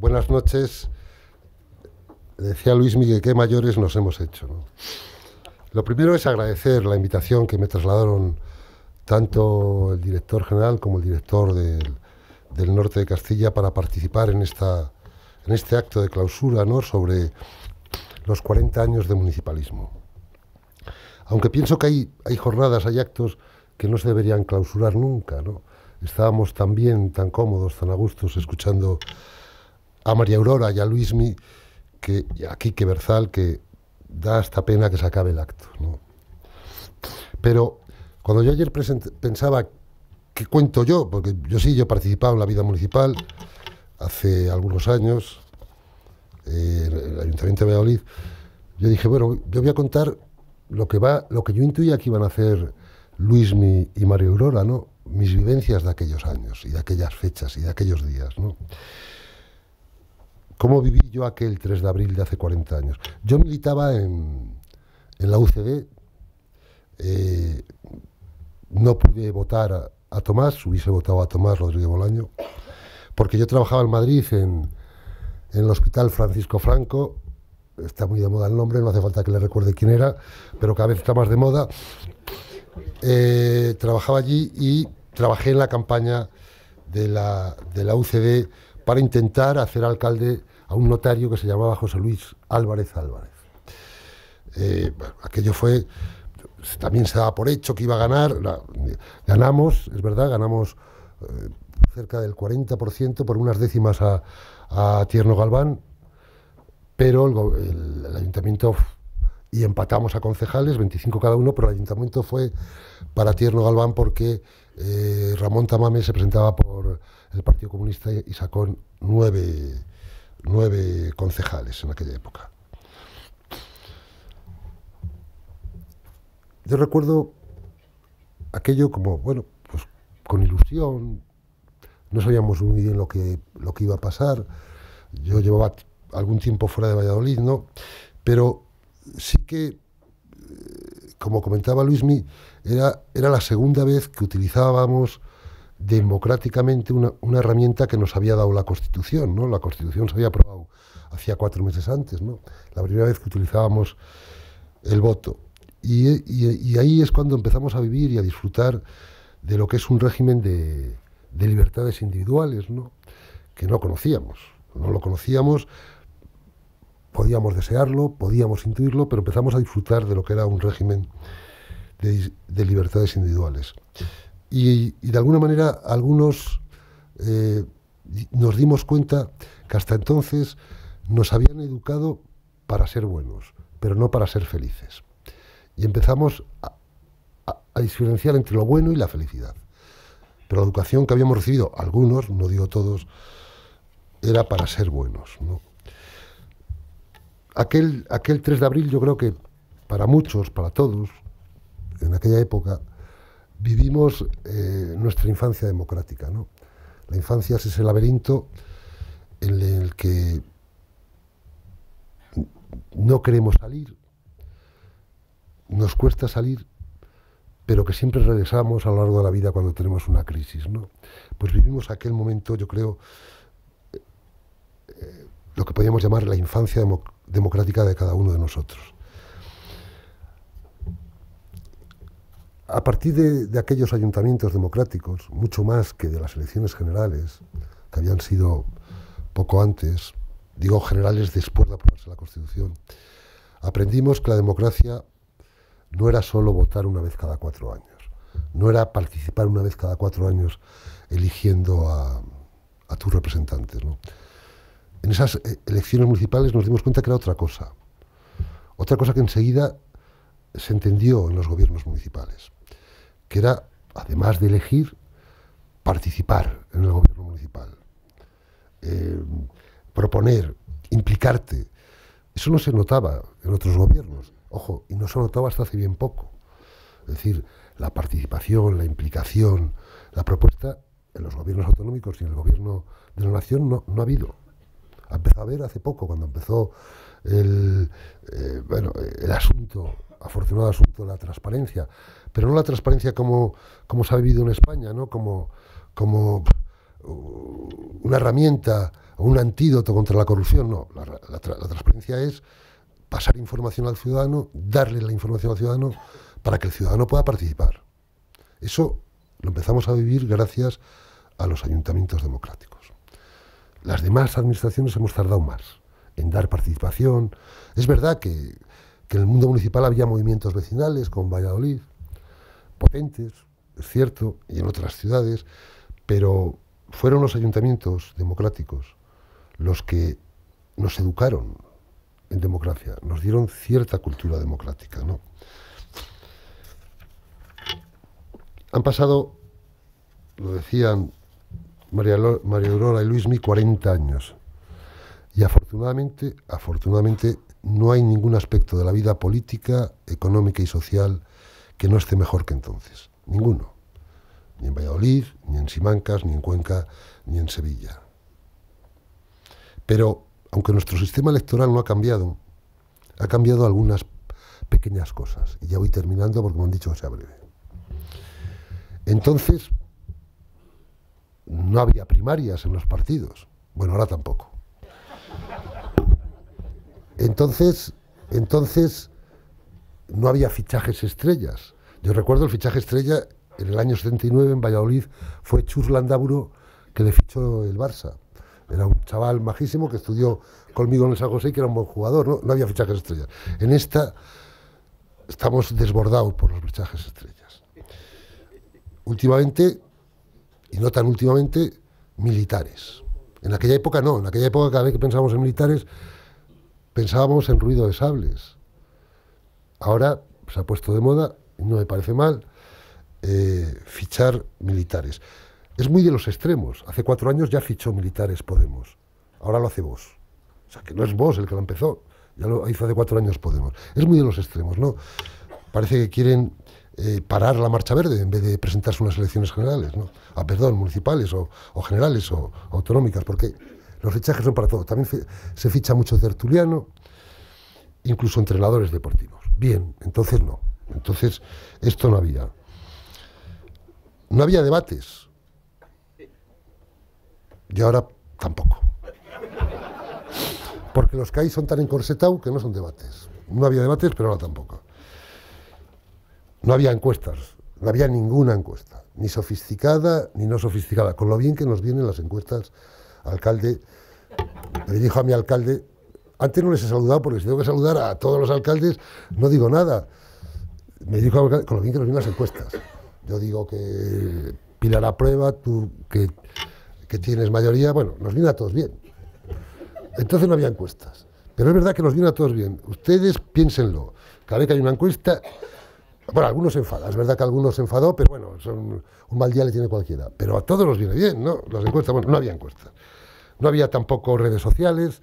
buenas noches. Decía Luis Miguel, qué mayores nos hemos hecho. Lo primero es agradecer la invitación que me trasladaron tanto el director general como el director del, norte de Castilla para participar en, esta, en este acto de clausura ¿no? sobre los 40 años de municipalismo. Aunque pienso que hay, hay jornadas, hay actos que no se deberían clausurar nunca. ¿no? Estábamos tan bien, tan cómodos, tan a gustos escuchando a María Aurora y a Luismi, que, y a Quique Berzal, que da hasta pena que se acabe el acto. Pero cuando yo ayer pensaba qué cuento yo, porque yo sí, yo he participado en la vida municipal hace algunos años, eh, en el Ayuntamiento de Valladolid, yo dije, bueno, yo voy a contar lo que, va, lo que yo intuía que iban a hacer Luismi y María Aurora, ¿no? mis vivencias de aquellos años y de aquellas fechas y de aquellos días. ¿no? ¿Cómo viví yo aquel 3 de abril de hace 40 años? Yo militaba en, la UCD, eh, no pude votar a, Tomás, hubiese votado a Tomás Rodríguez Bolaño, porque yo trabajaba en Madrid en, el Hospital Francisco Franco, está muy de moda el nombre, no hace falta que le recuerde quién era, pero cada vez está más de moda. Eh, trabajaba allí y trabajé en la campaña de la, de la UCD para intentar hacer alcalde a un notario que se llamaba José Luis Álvarez Álvarez. Eh, aquello fue, también se daba por hecho que iba a ganar, ganamos, es verdad, ganamos eh, cerca del 40% por unas décimas a, Tierno Galván, pero el, ayuntamiento y empatamos a concejales, 25 cada uno, pero el ayuntamiento fue para Tierno Galván porque eh, Ramón Tamame se presentaba por el Partido Comunista y sacó nueve, concejales en aquella época. Yo recuerdo aquello como, bueno, pues con ilusión, no sabíamos muy bien lo que, lo que iba a pasar, yo llevaba algún tiempo fuera de Valladolid, ¿no? Pero sí que, eh, como comentaba Luismi, era, era la segunda vez que utilizábamos democráticamente una, herramienta que nos había dado la Constitución, ¿no? La Constitución se había aprobado hacía cuatro meses antes, ¿no? La primera vez que utilizábamos el voto. Y, ahí es cuando empezamos a vivir y a disfrutar de lo que es un régimen de, libertades individuales, ¿no? Que no conocíamos, no lo conocíamos, podíamos desearlo, podíamos intuirlo, pero empezamos a disfrutar de lo que era un régimen de libertades individuales y, de alguna manera algunos eh, nos dimos cuenta que hasta entonces nos habían educado para ser buenos, pero no para ser felices. Y empezamos a, diferenciar entre lo bueno y la felicidad. Pero la educación que habíamos recibido, algunos, no digo todos, era para ser buenos. Aquel, aquel 3 de abril yo creo que para muchos, para todos, en aquella época, vivimos eh, nuestra infancia democrática. ¿no? La infancia es ese laberinto en el que no queremos salir, nos cuesta salir, pero que siempre regresamos a lo largo de la vida cuando tenemos una crisis. ¿no? Pues vivimos aquel momento, yo creo, eh, lo que podríamos llamar la infancia democrática de cada uno de nosotros. A partir de, aquellos ayuntamientos democráticos, mucho más que de las elecciones generales, que habían sido poco antes, digo generales después de aprobarse la Constitución, aprendimos que la democracia no era solo votar una vez cada cuatro años, no era participar una vez cada cuatro años eligiendo a, tus representantes. En esas eh, elecciones municipales nos dimos cuenta que era otra cosa, otra cosa que enseguida se entendió en los gobiernos municipales que era, además de elegir, participar en el gobierno municipal, eh, proponer, implicarte. Eso no se notaba en otros gobiernos, ojo, y no se notaba hasta hace bien poco. Es decir, la participación, la implicación, la propuesta en los gobiernos autonómicos y en el gobierno de la nación no ha habido. Empezó a ver hace poco, cuando empezó el, eh, bueno, el asunto, afortunado asunto de la transparencia, pero no la transparencia como, como se ha vivido en España, como, como uh, una herramienta o un antídoto contra la corrupción, no, la transparencia es pasar información al ciudadano, darle la información al ciudadano para que el ciudadano pueda participar. Eso lo empezamos a vivir gracias a los ayuntamientos democráticos. Las demás administraciones hemos tardado más en dar participación. Es verdad que, en el mundo municipal había movimientos vecinales con Valladolid, potentes, es cierto, y en otras ciudades, pero fueron los ayuntamientos democráticos los que nos educaron en democracia, nos dieron cierta cultura democrática. Han pasado, lo decían María, Aurora y mi 40 años. Y afortunadamente, afortunadamente no hay ningún aspecto de la vida política, económica y social que no esté mejor que entonces. Ninguno. Ni en Valladolid, ni en Simancas, ni en Cuenca, ni en Sevilla. Pero aunque nuestro sistema electoral no ha cambiado, ha cambiado algunas pequeñas cosas. Y ya voy terminando porque me han dicho que sea breve. Entonces, no había primarias en los partidos. Bueno, ahora tampoco. Entonces, entonces no había fichajes estrellas. Yo recuerdo el fichaje estrella en el año 79 en Valladolid fue Chus que le fichó el Barça. Era un chaval majísimo que estudió conmigo en el San José que era un buen jugador. No, no había fichajes estrellas. En esta estamos desbordados por los fichajes estrellas. Últimamente y no tan últimamente, militares. En aquella época no, en aquella época cada vez que pensábamos en militares pensábamos en ruido de sables. Ahora se ha puesto de moda, no me parece mal, eh, fichar militares. Es muy de los extremos. Hace cuatro años ya fichó militares Podemos. Ahora lo hace vos. O sea, que no es vos el que lo empezó. Ya lo hizo hace cuatro años Podemos. Es muy de los extremos, ¿no? Parece que quieren eh, parar la marcha verde en vez de presentarse unas elecciones generales, ¿no? Ah, perdón, municipales o, generales o, autonómicas, porque los fichajes son para todo. También se ficha mucho tertuliano, incluso entrenadores deportivos. Bien, entonces no. Entonces esto no había. No había debates. Y ahora tampoco. Porque los que hay son tan encorsetados que no son debates. No había debates, pero ahora tampoco no había encuestas, no había ninguna encuesta, ni sofisticada ni no sofisticada, con lo bien que nos vienen las encuestas, alcalde, le dijo a mi alcalde, antes no les he saludado porque si tengo que saludar a todos los alcaldes no digo nada, me dijo con lo bien que nos vienen las encuestas, yo digo que pila la prueba, tú que, que tienes mayoría, bueno, nos viene a todos bien. Entonces no había encuestas. Pero es verdad que nos viene a todos bien. Ustedes piénsenlo. Cada vez que hay una encuesta, bueno, algunos se enfadan. es verdad que algunos se enfadó, pero bueno, un mal día le tiene cualquiera. Pero a todos los viene bien, ¿no? Las encuestas, bueno, no había encuestas. No había tampoco redes sociales.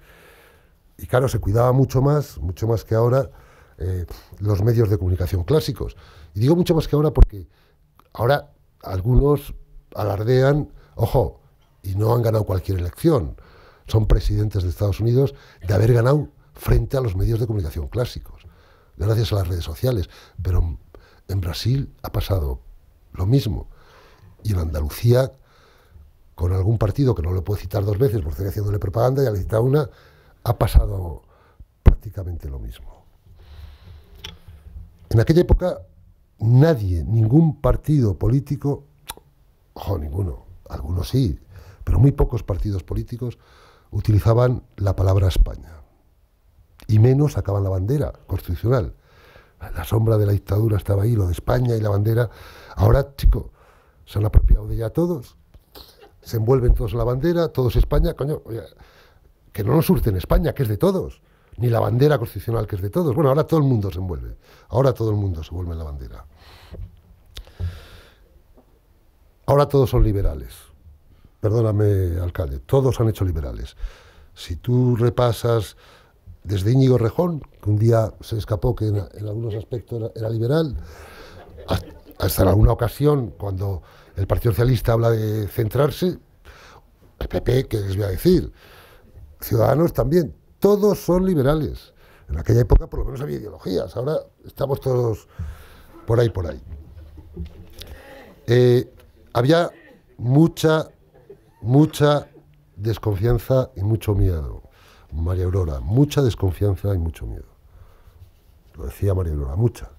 Y claro, se cuidaba mucho más, mucho más que ahora, eh, los medios de comunicación clásicos. Y digo mucho más que ahora porque ahora algunos alardean, ojo, y no han ganado cualquier elección. Son presidentes de Estados Unidos de haber ganado frente a los medios de comunicación clásicos, gracias a las redes sociales. Pero en Brasil ha pasado lo mismo. Y en Andalucía, con algún partido que no lo puedo citar dos veces porque estoy haciéndole propaganda, y le he una, ha pasado prácticamente lo mismo. En aquella época nadie, ningún partido político, ojo, ninguno, algunos sí, pero muy pocos partidos políticos utilizaban la palabra España. Y menos sacaban la bandera constitucional la sombra de la dictadura estaba ahí, lo de España y la bandera. Ahora, chico, se han apropiado de a todos. Se envuelven todos en la bandera, todos España, coño, que no nos surten España, que es de todos. Ni la bandera constitucional, que es de todos. Bueno, ahora todo el mundo se envuelve. Ahora todo el mundo se vuelve en la bandera. Ahora todos son liberales. Perdóname, alcalde, todos han hecho liberales. Si tú repasas desde Íñigo Rejón, que un día se escapó que en, algunos aspectos era, liberal, hasta, en alguna ocasión cuando el Partido Socialista habla de centrarse, el PP, qué les voy a decir, Ciudadanos también, todos son liberales. En aquella época por lo menos había ideologías, ahora estamos todos por ahí, por ahí. Eh, había mucha, mucha desconfianza y mucho miedo. María Aurora, mucha desconfianza y mucho miedo. Lo decía María Aurora, mucha.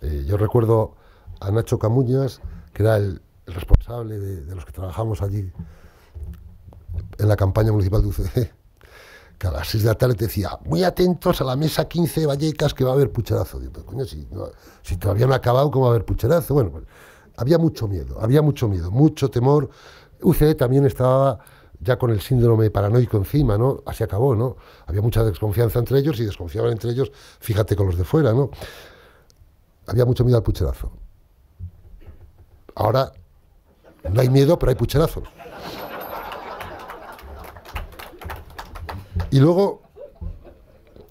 Eh, yo recuerdo a Nacho Camuñas, que era el, responsable de, los que trabajamos allí en la campaña municipal de UCD, que a las 6 de la tarde decía, muy atentos a la mesa 15 de Vallecas que va a haber pucherazo. coño, si, si, todavía no ha acabado, ¿cómo va a haber pucherazo? Bueno, pues, había mucho miedo, había mucho miedo, mucho temor. UCD también estaba ya con el síndrome paranoico encima, ¿no? Así acabó, ¿no? Había mucha desconfianza entre ellos y desconfiaban entre ellos, fíjate con los de fuera, ¿no? Había mucho miedo al pucherazo. Ahora no hay miedo, pero hay pucherazos. Y luego,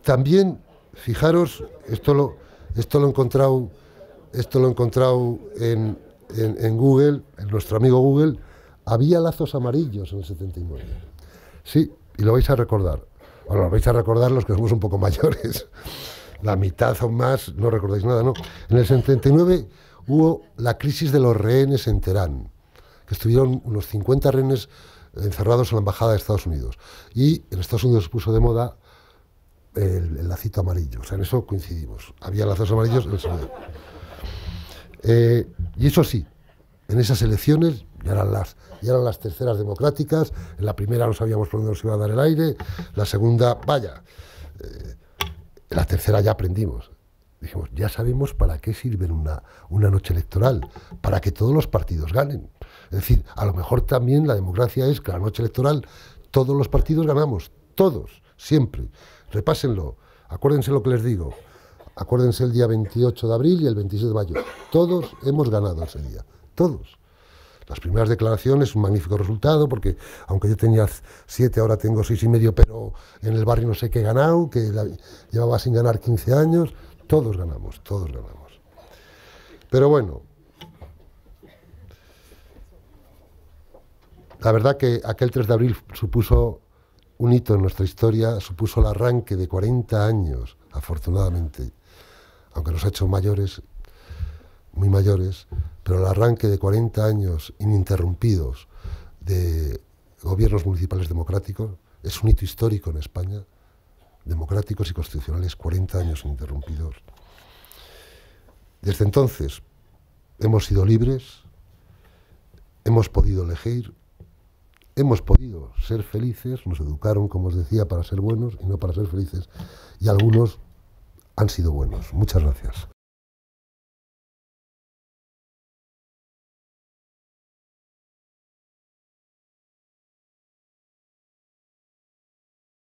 también, fijaros, esto lo, esto lo he encontrado, esto lo he encontrado en, en Google, en nuestro amigo Google, había lazos amarillos en el 79. Sí, y lo vais a recordar. Bueno, lo vais a recordar los que somos un poco mayores. La mitad o más, no recordáis nada, ¿no? En el 79 hubo la crisis de los rehenes en Teherán, que estuvieron unos 50 rehenes encerrados en la embajada de Estados Unidos. Y en Estados Unidos se puso de moda el, lacito amarillo. O sea, en eso coincidimos. Había lazos amarillos en el eh, y eso sí, en esas elecciones ya eran las, eran las terceras democráticas, en la primera no sabíamos por dónde nos iba a dar el aire, la segunda, vaya, en eh, la tercera ya aprendimos. Dijimos, ya sabemos para qué sirve una, una noche electoral, para que todos los partidos ganen. Es decir, a lo mejor también la democracia es que la noche electoral todos los partidos ganamos, todos, siempre. Repásenlo, acuérdense lo que les digo. Acuérdense el día 28 de abril y el 26 de mayo. Todos hemos ganado ese día, todos. Las primeras declaraciones, un magnífico resultado, porque aunque yo tenía siete, ahora tengo seis y medio, pero en el barrio no sé qué he ganado, que llevaba sin ganar 15 años. Todos ganamos, todos ganamos. Pero bueno, la verdad que aquel 3 de abril supuso un hito en nuestra historia, supuso el arranque de 40 años, afortunadamente, aunque nos ha hecho mayores muy mayores, pero el arranque de 40 años ininterrumpidos de gobiernos municipales democráticos es un hito histórico en España, democráticos y constitucionales, 40 años ininterrumpidos. Desde entonces hemos sido libres, hemos podido elegir, hemos podido ser felices, nos educaron, como os decía, para ser buenos y no para ser felices, y algunos han sido buenos. Muchas gracias.